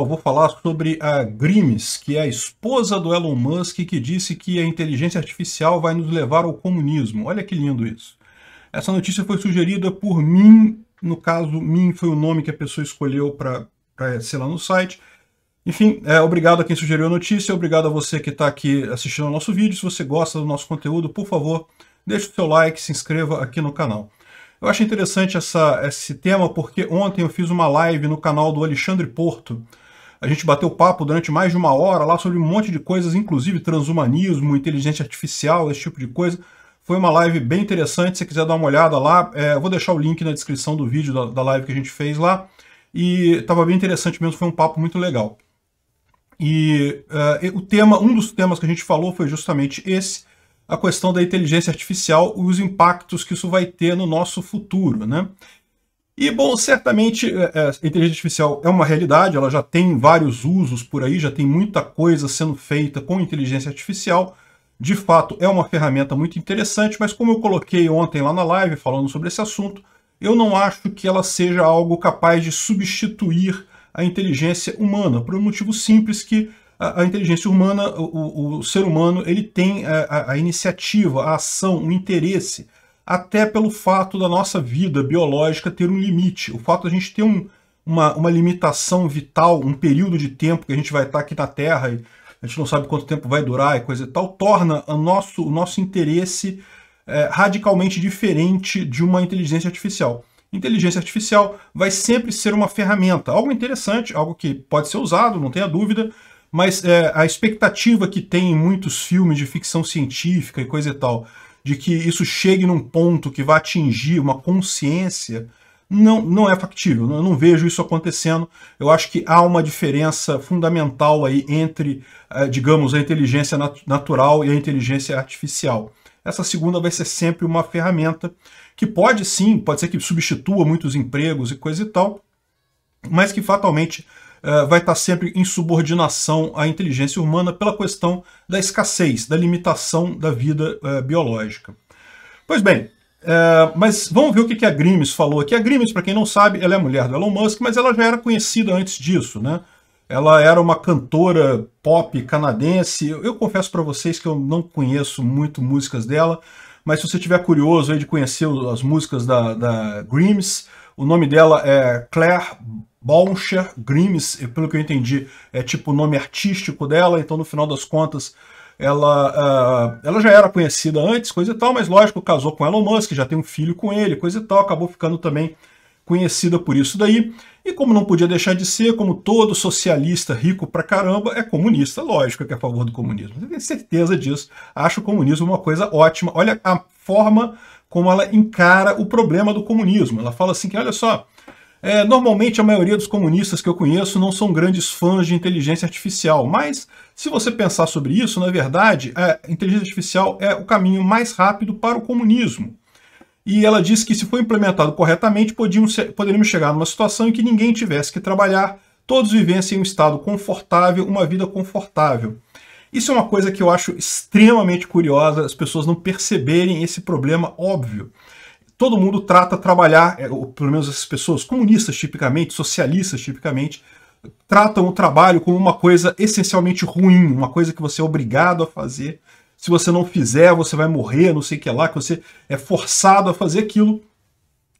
vou falar sobre a Grimes, que é a esposa do Elon Musk, que disse que a inteligência artificial vai nos levar ao comunismo. Olha que lindo isso. Essa notícia foi sugerida por mim, no caso, mim foi o nome que a pessoa escolheu para ser lá no site. Enfim, é, obrigado a quem sugeriu a notícia, obrigado a você que está aqui assistindo ao nosso vídeo. Se você gosta do nosso conteúdo, por favor, deixe o seu like, se inscreva aqui no canal. Eu acho interessante essa, esse tema porque ontem eu fiz uma live no canal do Alexandre Porto. A gente bateu papo durante mais de uma hora lá sobre um monte de coisas, inclusive transhumanismo, inteligência artificial, esse tipo de coisa. Foi uma live bem interessante, se você quiser dar uma olhada lá, é, eu vou deixar o link na descrição do vídeo da, da live que a gente fez lá. E estava bem interessante mesmo, foi um papo muito legal. E uh, o tema, um dos temas que a gente falou foi justamente esse, a questão da inteligência artificial e os impactos que isso vai ter no nosso futuro, né? E, bom, certamente é, é, a inteligência artificial é uma realidade, ela já tem vários usos por aí, já tem muita coisa sendo feita com inteligência artificial. De fato, é uma ferramenta muito interessante, mas como eu coloquei ontem lá na live falando sobre esse assunto, eu não acho que ela seja algo capaz de substituir a inteligência humana, por um motivo simples que a, inteligência humana, o, o, ser humano, ele tem a, a iniciativa, a ação, o interesse, até pelo fato da nossa vida biológica ter um limite, o fato a gente ter um, uma, uma limitação vital, um período de tempo que a gente vai estar aqui na Terra e a gente não sabe quanto tempo vai durar e coisa e tal, torna o nosso, o nosso interesse é, radicalmente diferente de uma inteligência artificial. Inteligência artificial vai sempre ser uma ferramenta, algo interessante, algo que pode ser usado, não tenha dúvida, mas é, a expectativa que tem em muitos filmes de ficção científica e coisa e tal, de que isso chegue num ponto que vai atingir uma consciência, não, não é factível. Eu não vejo isso acontecendo. Eu acho que há uma diferença fundamental aí entre, é, digamos, a inteligência nat natural e a inteligência artificial. Essa segunda vai ser sempre uma ferramenta que pode sim, pode ser que substitua muitos empregos e coisa e tal, mas que fatalmente eh, vai estar sempre em subordinação à inteligência humana pela questão da escassez, da limitação da vida eh, biológica. Pois bem, eh, mas vamos ver o que, a Grimes falou aqui. A Grimes, para quem não sabe, ela é mulher do Elon Musk, mas ela já era conhecida antes disso, né? Ela era uma cantora pop canadense. Eu, eu confesso para vocês que eu não conheço muito músicas dela, mas se você tiver curioso aí de conhecer as músicas da, da Grimes, o nome dela é Claire Baumscher Grimes, pelo que eu entendi, é tipo o nome artístico dela, então no final das contas ela, uh, ela já era conhecida antes, coisa e tal, mas lógico, casou com Elon Musk, já tem um filho com ele, coisa e tal, acabou ficando também conhecida por isso daí. E como não podia deixar de ser, como todo socialista rico pra caramba, é comunista, lógico que é a favor do comunismo. Eu tenho certeza disso. Acho o comunismo uma coisa ótima. Olha a forma como ela encara o problema do comunismo. Ela fala assim que, olha só, é, normalmente a maioria dos comunistas que eu conheço não são grandes fãs de inteligência artificial, mas se você pensar sobre isso, na verdade, a é, inteligência artificial é o caminho mais rápido para o comunismo. E ela diz que se for implementado corretamente, poderíamos chegar numa situação em que ninguém tivesse que trabalhar, todos vivessem em um estado confortável, uma vida confortável. Isso é uma coisa que eu acho extremamente curiosa, as pessoas não perceberem esse problema óbvio todo mundo trata trabalhar, é, ou pelo menos essas pessoas, comunistas tipicamente, socialistas tipicamente, tratam o trabalho como uma coisa essencialmente ruim, uma coisa que você é obrigado a fazer. Se você não fizer, você vai morrer, não sei o que lá, que você é forçado a fazer aquilo.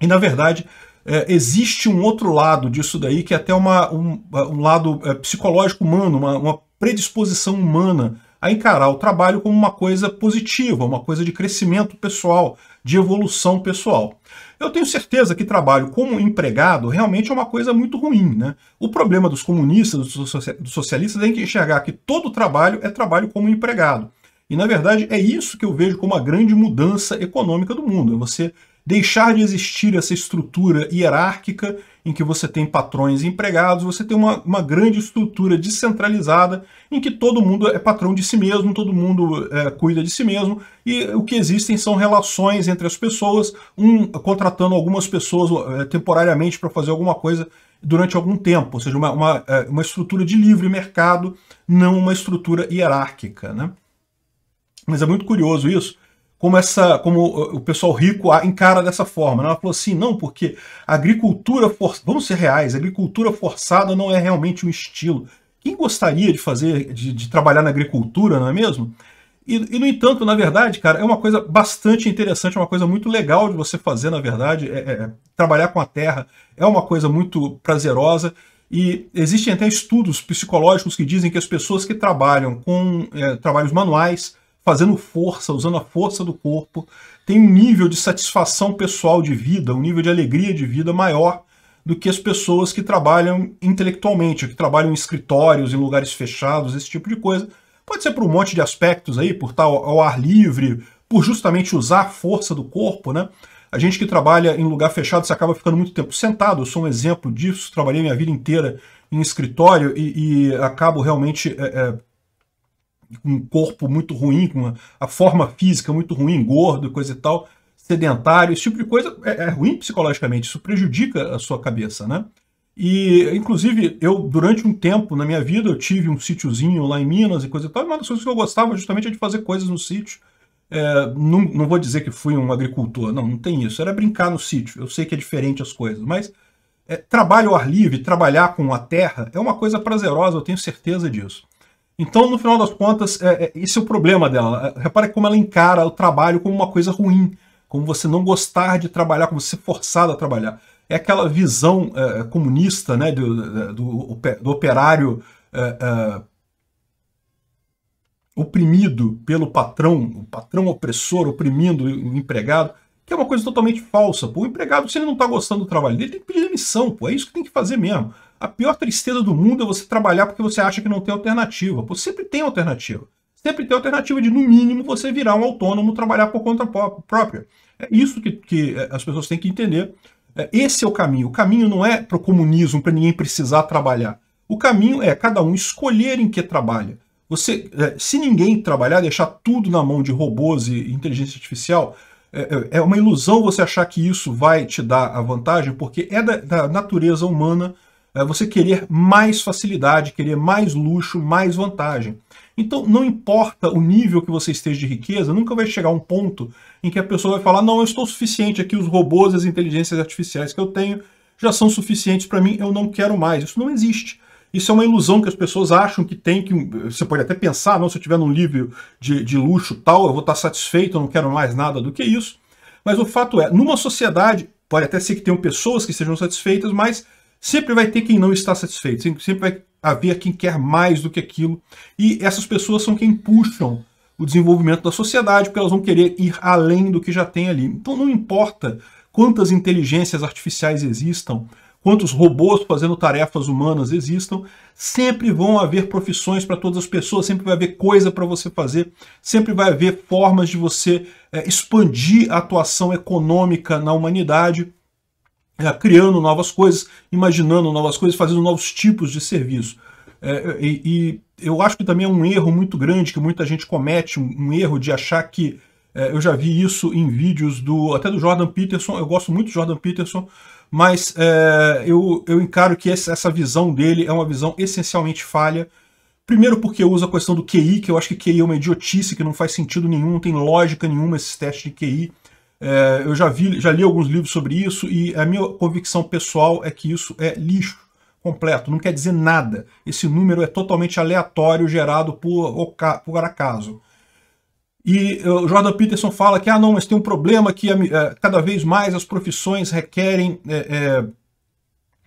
E na verdade, é, existe um outro lado disso daí, que é até uma, um, um lado é, psicológico humano, uma, uma predisposição humana a encarar o trabalho como uma coisa positiva, uma coisa de crescimento pessoal, de evolução pessoal. Eu tenho certeza que trabalho como empregado realmente é uma coisa muito ruim. Né? O problema dos comunistas, dos socialistas, é enxergar que todo trabalho é trabalho como empregado. E, na verdade, é isso que eu vejo como a grande mudança econômica do mundo. É você deixar de existir essa estrutura hierárquica em que você tem patrões e empregados, você tem uma, uma grande estrutura descentralizada em que todo mundo é patrão de si mesmo, todo mundo é, cuida de si mesmo, e o que existem são relações entre as pessoas, um contratando algumas pessoas é, temporariamente para fazer alguma coisa durante algum tempo, ou seja, uma, uma, é, uma estrutura de livre mercado, não uma estrutura hierárquica. Né? Mas é muito curioso isso, como essa, como o pessoal rico encara dessa forma. Né? Ela falou assim, não, porque agricultura forçada, vamos ser reais, agricultura forçada não é realmente um estilo. Quem gostaria de fazer, de, de trabalhar na agricultura, não é mesmo? E, e, no entanto, na verdade, cara, é uma coisa bastante interessante, é uma coisa muito legal de você fazer, na verdade, é, é, é trabalhar com a terra é uma coisa muito prazerosa. E existem até estudos psicológicos que dizem que as pessoas que trabalham com é, trabalhos manuais, fazendo força, usando a força do corpo, tem um nível de satisfação pessoal de vida, um nível de alegria de vida maior do que as pessoas que trabalham intelectualmente, que trabalham em escritórios, em lugares fechados, esse tipo de coisa. Pode ser por um monte de aspectos aí, por estar ao ar livre, por justamente usar a força do corpo, né? A gente que trabalha em lugar fechado, você acaba ficando muito tempo sentado. Eu sou um exemplo disso, trabalhei minha vida inteira em escritório e, e acabo realmente é, é, com um corpo muito ruim, com a forma física muito ruim, gordo, coisa e tal, sedentário, esse tipo de coisa é, é ruim psicologicamente, isso prejudica a sua cabeça, né? E, inclusive, eu, durante um tempo na minha vida, eu tive um sítiozinho lá em Minas e coisa e tal, e uma das coisas que eu gostava justamente é de fazer coisas no sítio, é, não, não, vou dizer que fui um agricultor, não, não tem isso. Era brincar no sítio. Eu sei que é diferente as coisas, mas é, trabalho ao ar livre, trabalhar com a terra é uma coisa prazerosa, eu tenho certeza disso. Então, no final das contas, é, é, esse é o problema dela. É, repare como ela encara o trabalho como uma coisa ruim, como você não gostar de trabalhar, como você ser forçado a trabalhar. É aquela visão é, é comunista né, do, é, do, do operário oprimido pelo patrão, o patrão opressor oprimindo o empregado, que é uma coisa totalmente falsa. Pô. O empregado, se ele não está gostando do trabalho dele, tem que pedir demissão. Pô. É isso que tem que fazer mesmo. A pior tristeza do mundo é você trabalhar porque você acha que não tem alternativa. Pô, sempre tem alternativa. Sempre tem alternativa de, no mínimo, você virar um autônomo, trabalhar por conta própria. É isso que, que é, as pessoas têm que entender. É, esse é o caminho. O caminho não é para o comunismo, para ninguém precisar trabalhar. O caminho é cada um escolher em que trabalha. Você, é, se ninguém trabalhar, deixar tudo na mão de robôs e inteligência artificial, é uma ilusão você achar que isso vai te dar a vantagem, porque é da, da natureza humana é você querer mais facilidade, querer mais luxo, mais vantagem. Então, não importa o nível que você esteja de riqueza, nunca vai chegar um ponto em que a pessoa vai falar: não, eu estou suficiente aqui, os robôs, as inteligências artificiais que eu tenho já são suficientes para mim, eu não quero mais. Isso não existe. Isso é uma ilusão que as pessoas acham que tem, que você pode até pensar, não, se eu tiver num nível de, de luxo tal, eu vou estar satisfeito, eu não quero mais nada do que isso. Mas o fato é, numa sociedade, pode até ser que tenham pessoas que estejam satisfeitas, mas Sempre vai ter quem não está satisfeito, sempre vai haver quem quer mais do que aquilo. E essas pessoas são quem puxam o desenvolvimento da sociedade, porque elas vão querer ir além do que já tem ali. Então não importa quantas inteligências artificiais existam, quantos robôs fazendo tarefas humanas existam, sempre vão haver profissões para todas as pessoas, sempre vai haver coisa para você fazer, sempre vai haver formas de você é, expandir a atuação econômica na humanidade é, criando novas coisas, imaginando novas coisas, fazendo novos tipos de serviço. É, e, e, eu acho que também é um erro muito grande que muita gente comete, um, um erro de achar que é, eu já vi isso em vídeos do até do Jordan Peterson. Eu gosto muito do Jordan Peterson, mas é, eu, eu encaro que essa visão dele é uma visão essencialmente falha. Primeiro porque usa a questão do QI, que eu acho que QI é uma idiotice, que não faz sentido nenhum, não tem lógica nenhuma esses testes de QI. É, eu já, vi, já li alguns livros sobre isso e a minha convicção pessoal é que isso é lixo completo, não quer dizer nada. Esse número é totalmente aleatório, gerado por, por acaso. E eh, o Jordan Peterson fala que ah, não, mas tem um problema que eh, cada vez mais as profissões requerem é, é,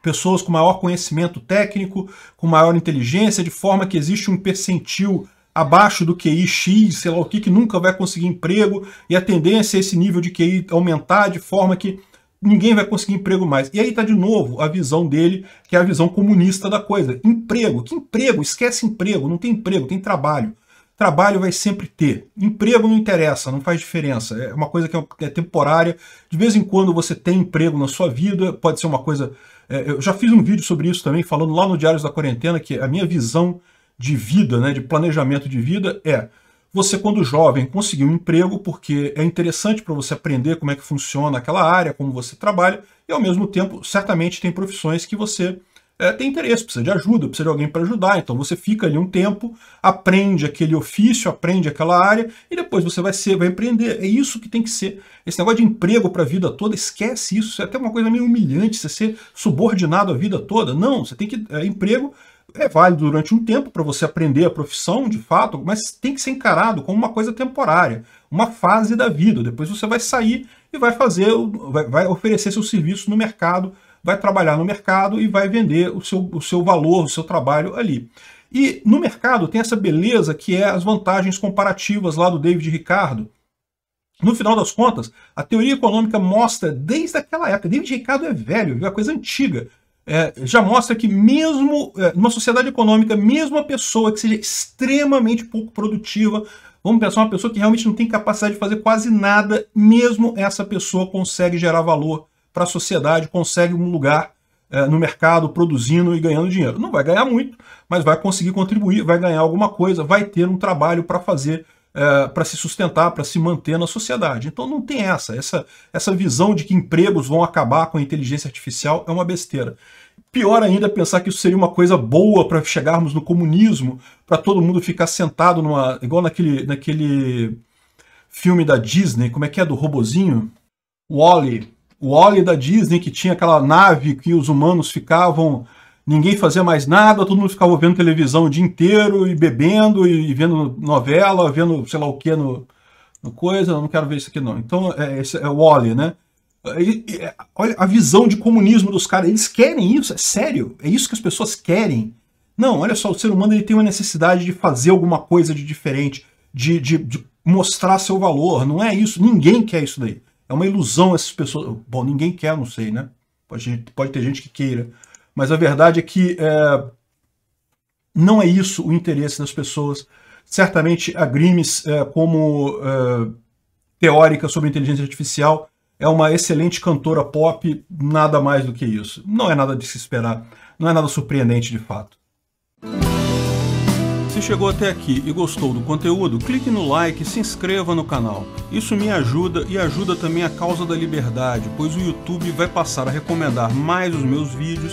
pessoas com maior conhecimento técnico, com maior inteligência, de forma que existe um percentil abaixo do QI X, sei lá o que, que nunca vai conseguir emprego, e a tendência é esse nível de QI aumentar de forma que ninguém vai conseguir emprego mais. E aí está de novo a visão dele, que é a visão comunista da coisa. Emprego, que emprego? Esquece emprego, não tem emprego, tem trabalho. Trabalho vai sempre ter. Emprego não interessa, não faz diferença. É uma coisa que é, é temporária. De vez em quando você tem emprego na sua vida, pode ser uma coisa. É, eu já fiz um vídeo sobre isso também, falando lá no Diários da Quarentena, que a minha visão de vida, né, de planejamento de vida, é você, quando jovem, conseguir um emprego, porque é interessante para você aprender como é que funciona aquela área, como você trabalha, e ao mesmo tempo, certamente tem profissões que você é, tem interesse, precisa de ajuda, precisa de alguém para ajudar. Então você fica ali um tempo, aprende aquele ofício, aprende aquela área e depois você vai ser, vai empreender. É isso que tem que ser. Esse negócio de emprego para a vida toda, esquece isso. Isso é até uma coisa meio humilhante, você ser subordinado a vida toda. Não, você tem que. É, emprego é válido durante um tempo para você aprender a profissão, de fato, mas tem que ser encarado como uma coisa temporária, uma fase da vida. Depois você vai sair e vai fazer, vai, oferecer seu serviço no mercado, vai trabalhar no mercado e vai vender o seu, o seu valor, o seu trabalho ali. E no mercado tem essa beleza que é as vantagens comparativas lá do David Ricardo. No final das contas, a teoria econômica mostra desde aquela época, David Ricardo é velho, é coisa antiga, é, já mostra que mesmo é, numa sociedade econômica, mesmo a pessoa que seja extremamente pouco produtiva, vamos pensar uma pessoa que realmente não tem capacidade de fazer quase nada, mesmo essa pessoa consegue gerar valor para a sociedade, consegue um lugar é, no mercado produzindo e ganhando dinheiro. Não vai ganhar muito, mas vai conseguir contribuir, vai ganhar alguma coisa, vai ter um trabalho para fazer é, para se sustentar, para se manter na sociedade. Então não tem essa. essa. Essa visão de que empregos vão acabar com a inteligência artificial é uma besteira. Pior ainda é pensar que isso seria uma coisa boa para chegarmos no comunismo, para todo mundo ficar sentado numa. igual naquele, naquele filme da Disney, como é que é? Do robozinho? Wally. O Wally da Disney, que tinha aquela nave que os humanos ficavam ninguém fazia mais nada, todo mundo ficava vendo televisão o dia inteiro e bebendo e vendo novela, vendo sei lá o que no, no coisa, não quero ver isso aqui não. Então, é, esse é o Wally, né? E, e, é, olha a visão de comunismo dos caras, eles querem isso, é sério, é isso que as pessoas querem. Não, olha só, o ser humano ele tem uma necessidade de fazer alguma coisa de diferente, de, de, de mostrar seu valor, não é isso, ninguém quer isso daí. É uma ilusão essas pessoas. Bom, ninguém quer, não sei, né? Pode, pode ter gente que queira, mas a verdade é que é, não é isso o interesse das pessoas. Certamente a Grimes, é, como é, teórica sobre inteligência artificial, é uma excelente cantora pop, nada mais do que isso. Não é nada de se esperar, não é nada surpreendente de fato. Se chegou até aqui e gostou do conteúdo, clique no like e se inscreva no canal. Isso me ajuda e ajuda também a causa da liberdade, pois o YouTube vai passar a recomendar mais os meus vídeos